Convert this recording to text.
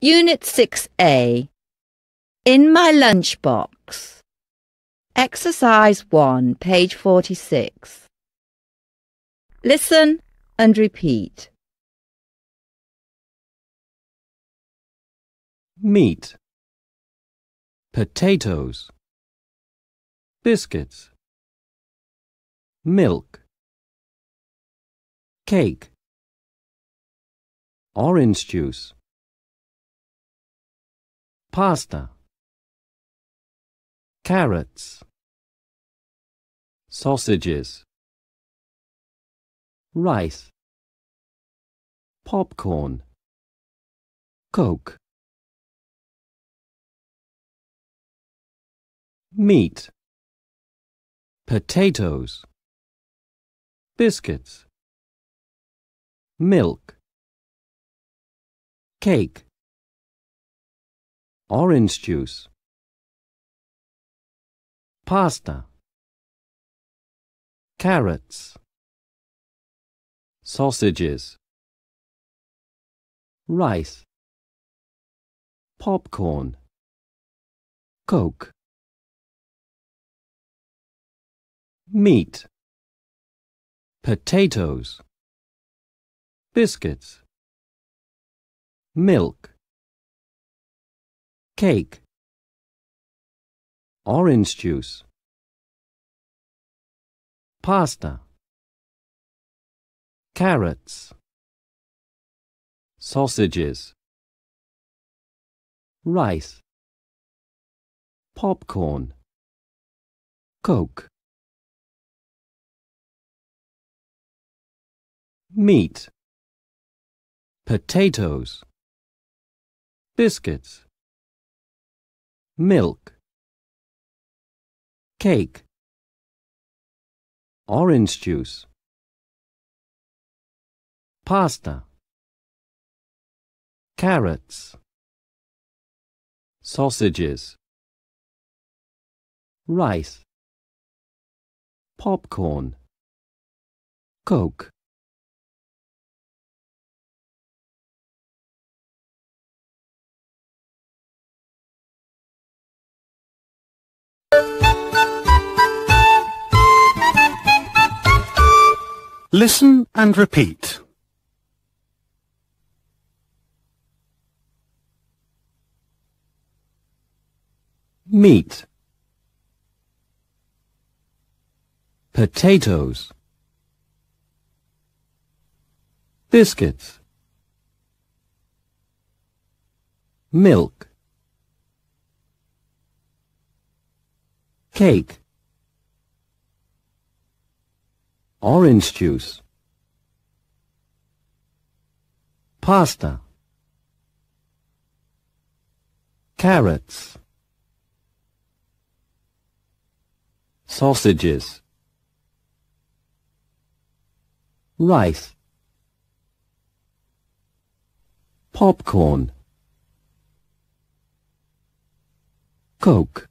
Unit 6A In my lunchbox. Exercise 1, page 46. Listen and repeat. Meat. Potatoes. Biscuits. Milk. Cake. Orange juice pasta carrots sausages rice popcorn coke meat potatoes biscuits milk cake orange juice, pasta, carrots, sausages, rice, popcorn, coke, meat, potatoes, biscuits, milk, cake orange juice pasta carrots sausages rice popcorn coke meat potatoes biscuits milk cake orange juice pasta carrots sausages rice popcorn coke Listen and repeat. Meat Potatoes Biscuits Milk Cake Orange juice Pasta Carrots Sausages Rice Popcorn Coke